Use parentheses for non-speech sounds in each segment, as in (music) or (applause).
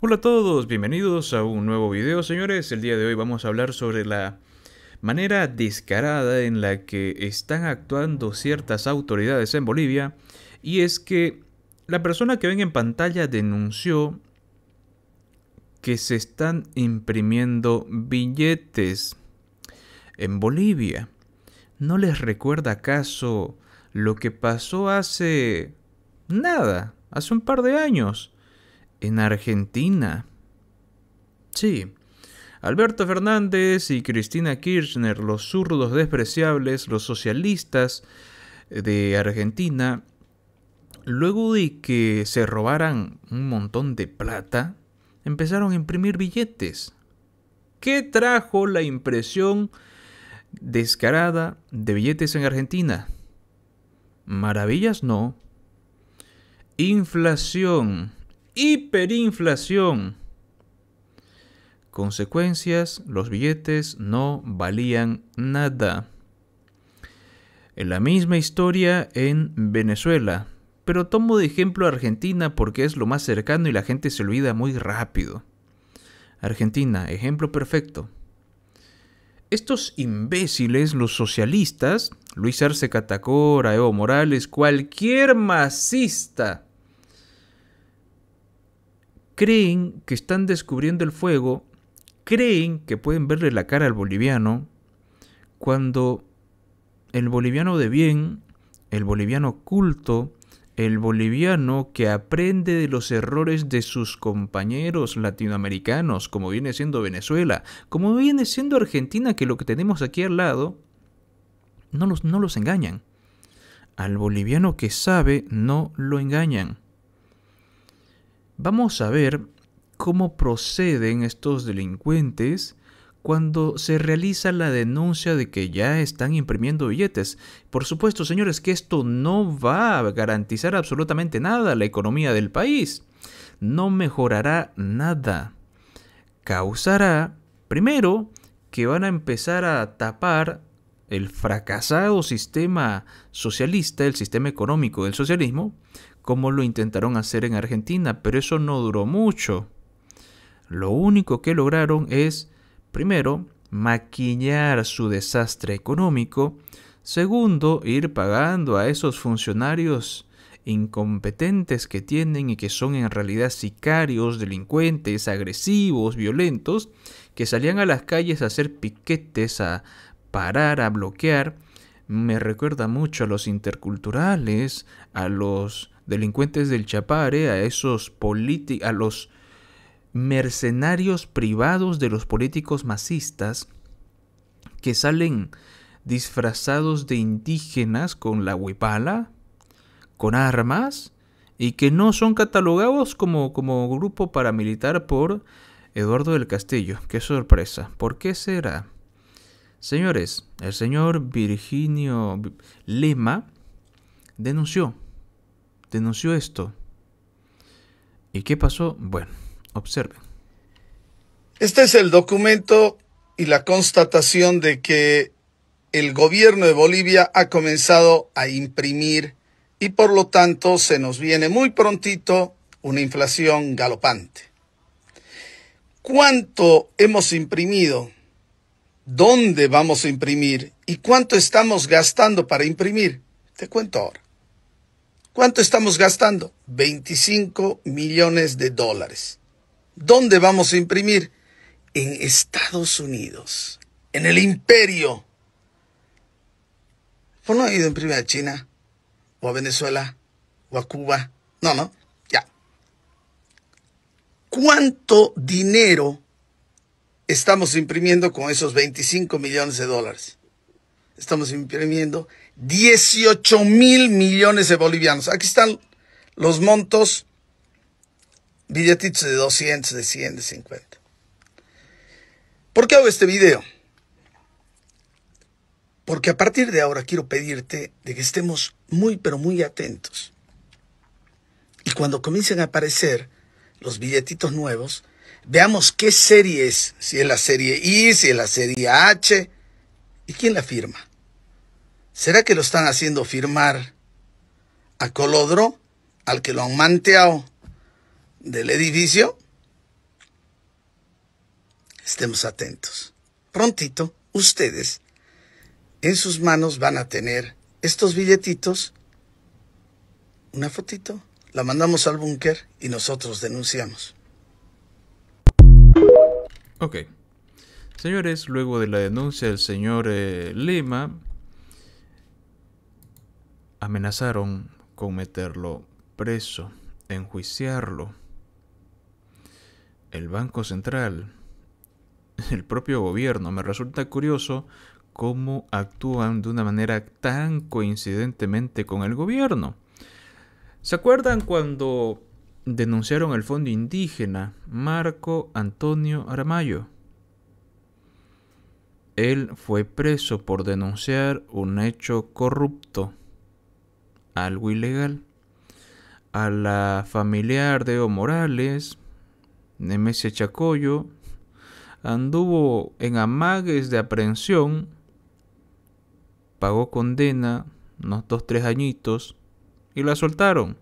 Hola a todos, bienvenidos a un nuevo video señores, el día de hoy vamos a hablar sobre la manera descarada en la que están actuando ciertas autoridades en Bolivia y es que la persona que ven en pantalla denunció que se están imprimiendo billetes en Bolivia. ¿No les recuerda acaso lo que pasó hace nada, hace un par de años? en Argentina. Sí, Alberto Fernández y Cristina Kirchner, los zurdos despreciables, los socialistas de Argentina, luego de que se robaran un montón de plata, empezaron a imprimir billetes. ¿Qué trajo la impresión descarada de billetes en Argentina? Maravillas no. Inflación hiperinflación. Consecuencias, los billetes no valían nada. En La misma historia en Venezuela, pero tomo de ejemplo Argentina porque es lo más cercano y la gente se olvida muy rápido. Argentina, ejemplo perfecto. Estos imbéciles, los socialistas, Luis Arce Catacora, Evo Morales, cualquier masista, creen que están descubriendo el fuego, creen que pueden verle la cara al boliviano, cuando el boliviano de bien, el boliviano culto, el boliviano que aprende de los errores de sus compañeros latinoamericanos, como viene siendo Venezuela, como viene siendo Argentina, que lo que tenemos aquí al lado, no los, no los engañan. Al boliviano que sabe, no lo engañan. Vamos a ver cómo proceden estos delincuentes cuando se realiza la denuncia de que ya están imprimiendo billetes. Por supuesto, señores, que esto no va a garantizar absolutamente nada la economía del país. No mejorará nada. Causará, primero, que van a empezar a tapar el fracasado sistema socialista, el sistema económico del socialismo, como lo intentaron hacer en Argentina, pero eso no duró mucho. Lo único que lograron es, primero, maquillar su desastre económico, segundo, ir pagando a esos funcionarios incompetentes que tienen y que son en realidad sicarios, delincuentes, agresivos, violentos, que salían a las calles a hacer piquetes, a parar, a bloquear, me recuerda mucho a los interculturales, a los delincuentes del Chapare, a esos a los mercenarios privados de los políticos masistas que salen disfrazados de indígenas con la huipala, con armas, y que no son catalogados como, como grupo paramilitar por Eduardo del Castillo. Qué sorpresa. ¿Por qué será? Señores, el señor Virginio Lema denunció denunció esto. ¿Y qué pasó? Bueno, observe. Este es el documento y la constatación de que el gobierno de Bolivia ha comenzado a imprimir y por lo tanto se nos viene muy prontito una inflación galopante. ¿Cuánto hemos imprimido? ¿Dónde vamos a imprimir? ¿Y cuánto estamos gastando para imprimir? Te cuento ahora. ¿Cuánto estamos gastando? 25 millones de dólares. ¿Dónde vamos a imprimir? En Estados Unidos, en el imperio. ¿Por pues no ido a imprimir a China? ¿O a Venezuela? ¿O a Cuba? No, no, ya. ¿Cuánto dinero estamos imprimiendo con esos 25 millones de dólares? Estamos imprimiendo 18 mil millones de bolivianos. Aquí están los montos, billetitos de 200, de 100, de 50. ¿Por qué hago este video? Porque a partir de ahora quiero pedirte de que estemos muy, pero muy atentos. Y cuando comiencen a aparecer los billetitos nuevos, veamos qué serie es, si es la serie I, si es la serie H, y quién la firma. ¿Será que lo están haciendo firmar a Colodro, al que lo han manteado del edificio? Estemos atentos. Prontito, ustedes en sus manos van a tener estos billetitos, una fotito, la mandamos al búnker y nosotros denunciamos. Ok. Señores, luego de la denuncia del señor eh, Lima, amenazaron con meterlo preso, enjuiciarlo. El Banco Central, el propio gobierno, me resulta curioso cómo actúan de una manera tan coincidentemente con el gobierno. ¿Se acuerdan cuando denunciaron el fondo indígena Marco Antonio Aramayo? Él fue preso por denunciar un hecho corrupto algo ilegal. A la familiar de Evo Morales, Nemesia Chacoyo, anduvo en amagues de aprehensión, pagó condena, unos dos, tres añitos, y la soltaron.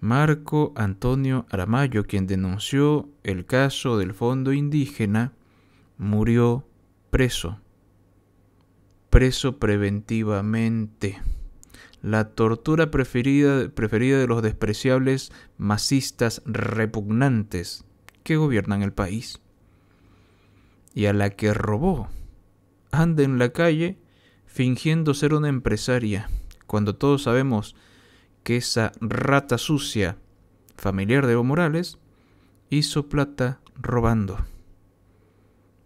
Marco Antonio Aramayo, quien denunció el caso del fondo indígena, murió preso preso preventivamente. La tortura preferida, preferida de los despreciables masistas repugnantes que gobiernan el país. Y a la que robó. Anda en la calle fingiendo ser una empresaria, cuando todos sabemos que esa rata sucia, familiar de Evo Morales, hizo plata robando.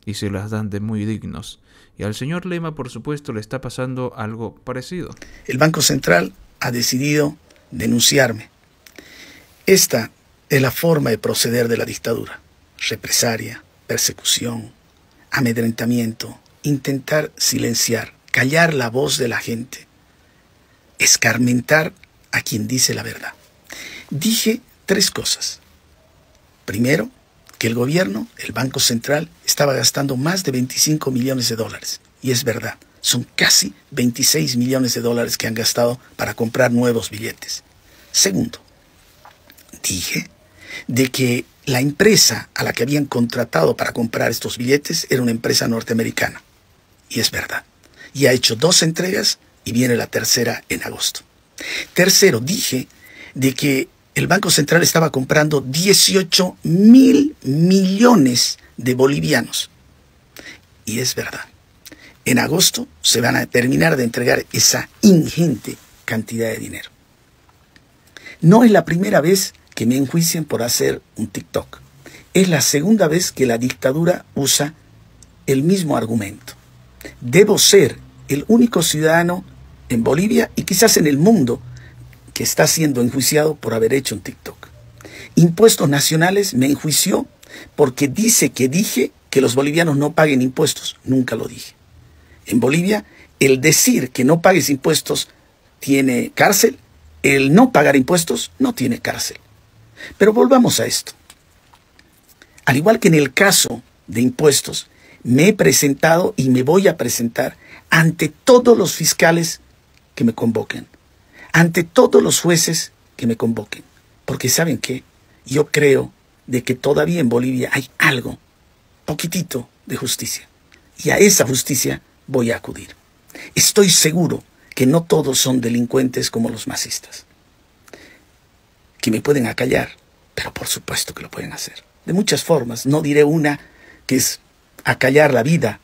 Y se las dan de muy dignos y al señor Lema, por supuesto, le está pasando algo parecido. El Banco Central ha decidido denunciarme. Esta es la forma de proceder de la dictadura. Represaria, persecución, amedrentamiento, intentar silenciar, callar la voz de la gente, escarmentar a quien dice la verdad. Dije tres cosas. Primero, que el gobierno, el Banco Central, estaba gastando más de 25 millones de dólares. Y es verdad, son casi 26 millones de dólares que han gastado para comprar nuevos billetes. Segundo, dije de que la empresa a la que habían contratado para comprar estos billetes era una empresa norteamericana. Y es verdad. Y ha hecho dos entregas y viene la tercera en agosto. Tercero, dije de que el Banco Central estaba comprando 18 mil millones de bolivianos. Y es verdad. En agosto se van a terminar de entregar esa ingente cantidad de dinero. No es la primera vez que me enjuician por hacer un TikTok. Es la segunda vez que la dictadura usa el mismo argumento. Debo ser el único ciudadano en Bolivia y quizás en el mundo está siendo enjuiciado por haber hecho un TikTok. Impuestos Nacionales me enjuició porque dice que dije que los bolivianos no paguen impuestos. Nunca lo dije. En Bolivia, el decir que no pagues impuestos tiene cárcel, el no pagar impuestos no tiene cárcel. Pero volvamos a esto. Al igual que en el caso de impuestos, me he presentado y me voy a presentar ante todos los fiscales que me convoquen ante todos los jueces que me convoquen. Porque saben que yo creo de que todavía en Bolivia hay algo, poquitito de justicia. Y a esa justicia voy a acudir. Estoy seguro que no todos son delincuentes como los masistas, que me pueden acallar, pero por supuesto que lo pueden hacer. De muchas formas, no diré una que es acallar la vida,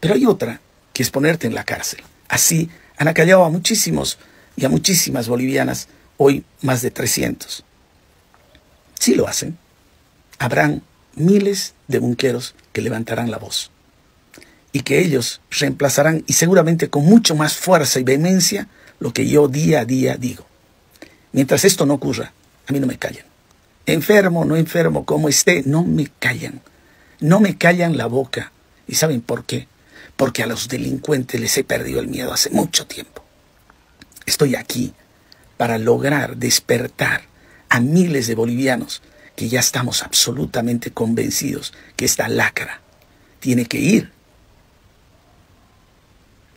pero hay otra que es ponerte en la cárcel. Así han acallado a muchísimos y a muchísimas bolivianas, hoy más de 300. Si lo hacen, habrán miles de bunqueros que levantarán la voz y que ellos reemplazarán y seguramente con mucho más fuerza y vehemencia lo que yo día a día digo. Mientras esto no ocurra, a mí no me callan. Enfermo, no enfermo, como esté, no me callan. No me callan la boca. ¿Y saben por qué? Porque a los delincuentes les he perdido el miedo hace mucho tiempo. Estoy aquí para lograr despertar a miles de bolivianos que ya estamos absolutamente convencidos que esta lacra tiene que ir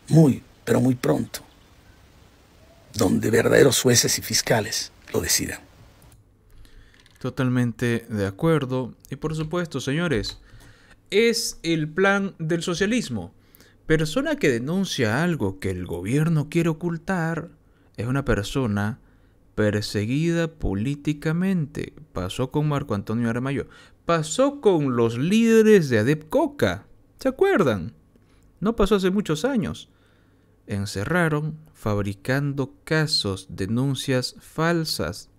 muy, pero muy pronto, donde verdaderos jueces y fiscales lo decidan. Totalmente de acuerdo. Y por supuesto, señores, es el plan del socialismo. Persona que denuncia algo que el gobierno quiere ocultar es una persona perseguida políticamente. Pasó con Marco Antonio Aramayo. Pasó con los líderes de Adep Coca. ¿Se acuerdan? No pasó hace muchos años. Encerraron fabricando casos, denuncias falsas.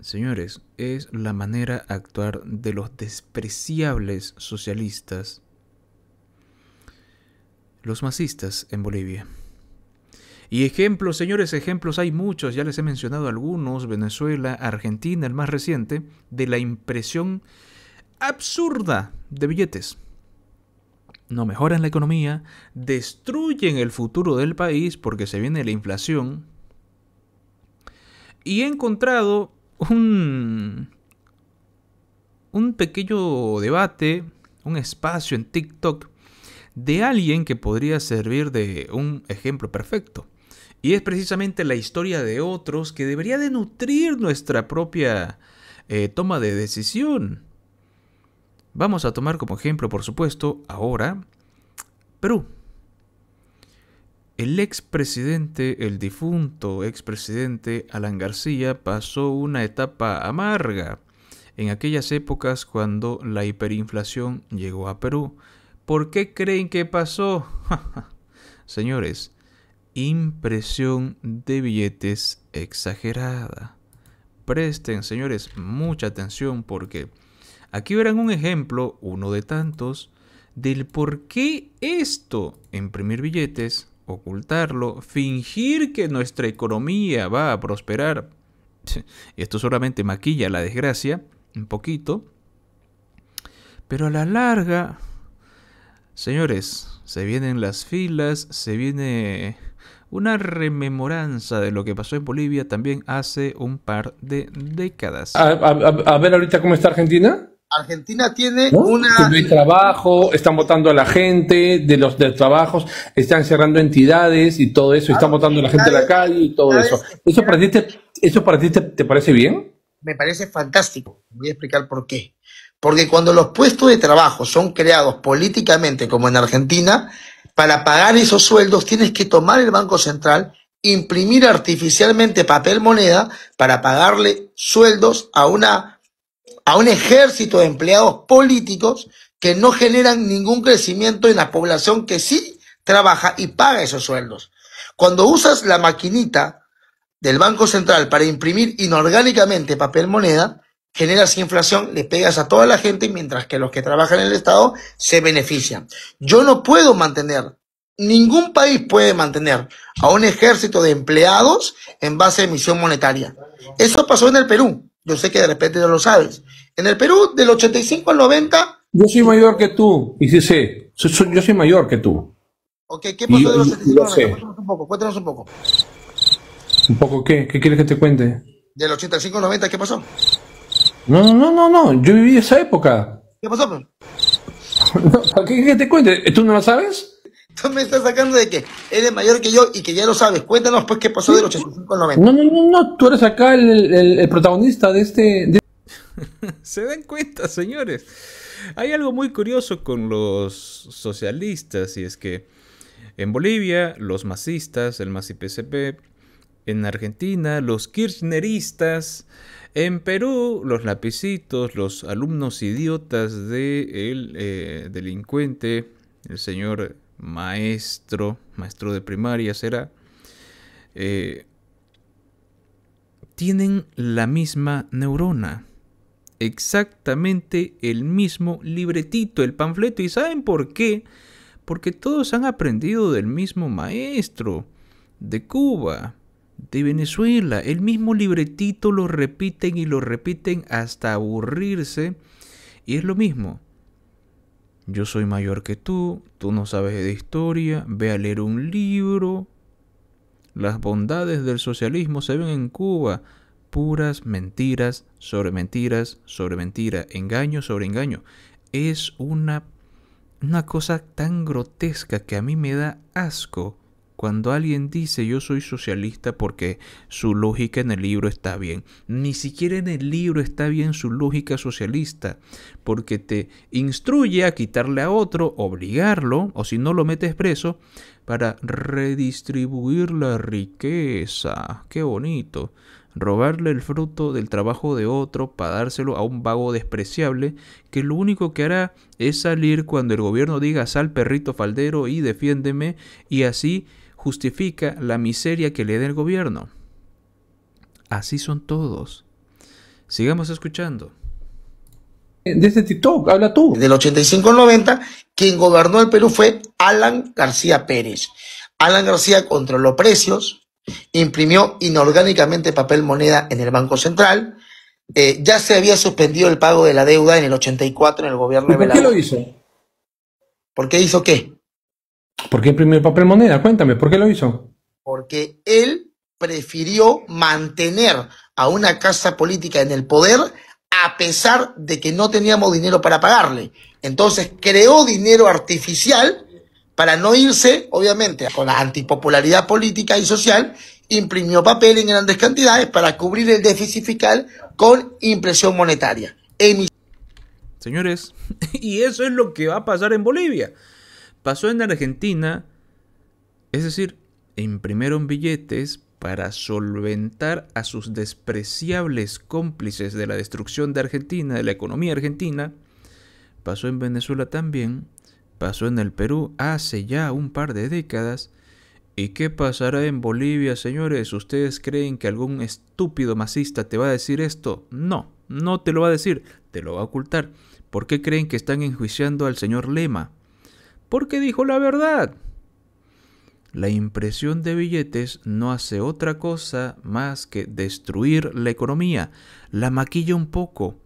Señores, es la manera actuar de los despreciables socialistas los masistas en Bolivia. Y ejemplos, señores, ejemplos hay muchos, ya les he mencionado algunos, Venezuela, Argentina, el más reciente, de la impresión absurda de billetes. No mejoran la economía, destruyen el futuro del país porque se viene la inflación. Y he encontrado un, un pequeño debate, un espacio en TikTok de alguien que podría servir de un ejemplo perfecto. Y es precisamente la historia de otros que debería de nutrir nuestra propia eh, toma de decisión. Vamos a tomar como ejemplo, por supuesto, ahora Perú. El expresidente, el difunto expresidente Alan García pasó una etapa amarga en aquellas épocas cuando la hiperinflación llegó a Perú ¿Por qué creen que pasó? (laughs) Señores, impresión de billetes exagerada. Presten, señores, mucha atención porque aquí verán un ejemplo, uno de tantos, del por qué esto, imprimir billetes, ocultarlo, fingir que nuestra economía va a prosperar. (laughs) Esto solamente maquilla la desgracia, un poquito. Pero a la larga, Señores, se vienen las filas, se viene una rememoranza de lo que pasó en Bolivia también hace un par de décadas. A, ver ahorita cómo está Argentina. Argentina tiene un una... trabajo, están votando a la gente de los trabajos, están cerrando entidades y todo eso, están ah, votando a la gente de la calle y todo eso. ¿Eso para ti, eso para ti te parece bien? Me parece fantástico. Voy a explicar por qué. Porque cuando los puestos de trabajo son creados políticamente, como en Argentina, para pagar esos sueldos tienes que tomar el Banco Central, imprimir artificialmente papel moneda para pagarle sueldos a, una, a un ejército de empleados políticos que no generan ningún crecimiento en la población que sí trabaja y paga esos sueldos. Cuando usas la maquinita del Banco Central para imprimir inorgánicamente papel moneda, generas inflación, le pegas a toda la gente, mientras que los que trabajan en el Estado se benefician. Yo no puedo mantener, ningún país puede mantener a un ejército de empleados en base a emisión monetaria. Eso pasó en el Perú. Yo sé que de repente no lo sabes. En el Perú, del 85 al 90. Yo soy mayor que tú, y sí Sí, yo soy mayor que tú. Ok, ¿qué pasó del 85 al 90? Cuéntanos un poco, cuéntanos un poco. ¿Un poco qué? ¿Qué quieres que te cuente? Del 85 al 90, ¿qué pasó? No, no, no, no, Yo viví esa época. ¿Qué pasó? (laughs) qué te cuento. ¿Tú no lo sabes? Tú me estás sacando de que eres mayor que yo y que ya lo sabes. Cuéntanos pues qué pasó de del 85 al 90. No, no, no, no. Tú eres acá el, protagonista de este... (laughs) Se den cuenta, señores. Hay algo muy curioso con los socialistas y es que en Bolivia los masistas, el MAS y PCP, en Argentina, los kirchneristas, en Perú, los lapicitos, los alumnos idiotas del eh, delincuente, el señor maestro, maestro de primaria será, eh, tienen la misma neurona, exactamente el mismo libretito, el panfleto. ¿Y saben por qué? Porque todos han aprendido del mismo maestro de Cuba de Venezuela. El mismo libretito lo repiten y lo repiten hasta aburrirse. Y es lo mismo. Yo soy mayor que tú, tú no sabes de historia, ve a leer un libro. Las bondades del socialismo se ven en Cuba. Puras mentiras sobre mentiras sobre mentira, engaño sobre engaño. Es una, una cosa tan grotesca que a mí me da asco cuando alguien dice yo soy socialista porque su lógica en el libro está bien, ni siquiera en el libro está bien su lógica socialista, porque te instruye a quitarle a otro, obligarlo, o si no lo metes preso, para redistribuir la riqueza. Qué bonito. Robarle el fruto del trabajo de otro para dárselo a un vago despreciable que lo único que hará es salir cuando el gobierno diga sal perrito faldero y defiéndeme y así justifica la miseria que le da el gobierno. Así son todos. Sigamos escuchando. Desde este TikTok, habla tú. Del 85 al 90, quien gobernó el Perú fue Alan García Pérez. Alan García controló precios, imprimió inorgánicamente papel moneda en el Banco Central, eh, ya se había suspendido el pago de la deuda en el 84 en el gobierno de ¿Por qué lo hizo? ¿Por qué hizo qué? ¿Por qué imprimió papel moneda? Cuéntame, ¿por qué lo hizo? Porque él prefirió mantener a una casa política en el poder a pesar de que no teníamos dinero para pagarle. Entonces creó dinero artificial para no irse, obviamente, con la antipopularidad política y social, imprimió papel en grandes cantidades para cubrir el déficit fiscal con impresión monetaria. Señores, (laughs) y eso es lo que va a pasar en Bolivia pasó en Argentina, es decir, imprimieron billetes para solventar a sus despreciables cómplices de la destrucción de Argentina, de la economía argentina, pasó en Venezuela también, pasó en el Perú hace ya un par de décadas, ¿Y qué pasará en Bolivia, señores? ¿Ustedes creen que algún estúpido masista te va a decir esto? No, no te lo va a decir, te lo va a ocultar. ¿Por qué creen que están enjuiciando al señor Lema? porque dijo la verdad. La impresión de billetes no hace otra cosa más que destruir la economía, la maquilla un poco,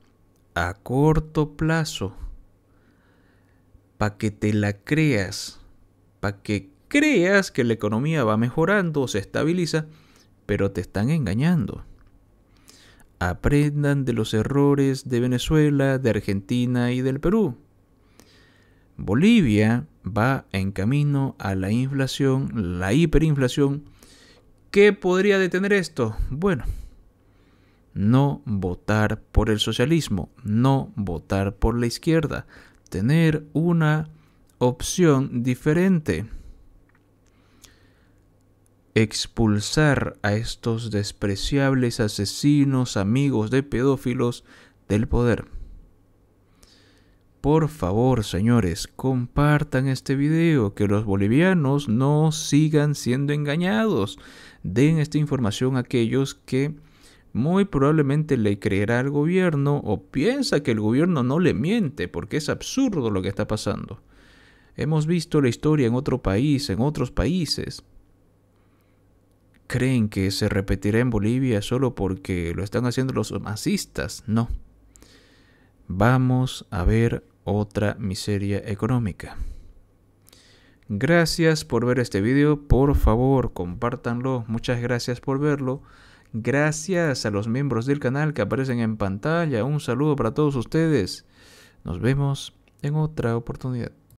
a corto plazo, para que te la creas, para que creas que la economía va mejorando, se estabiliza, pero te están engañando. Aprendan de los errores de Venezuela, de Argentina y del Perú. Bolivia va en camino a la inflación, la hiperinflación. ¿Qué podría detener esto? Bueno, no votar por el socialismo, no votar por la izquierda, tener una opción diferente. Expulsar a estos despreciables asesinos, amigos de pedófilos del poder. Por favor, señores, compartan este video, que los bolivianos no sigan siendo engañados. Den esta información a aquellos que muy probablemente le creerá al gobierno o piensa que el gobierno no le miente, porque es absurdo lo que está pasando. Hemos visto la historia en otro país, en otros países. ¿Creen que se repetirá en Bolivia solo porque lo están haciendo los masistas? No. Vamos a ver otra miseria económica. Gracias por ver este video, por favor compártanlo, muchas gracias por verlo. Gracias a los miembros del canal que aparecen en pantalla, un saludo para todos ustedes. Nos vemos en otra oportunidad.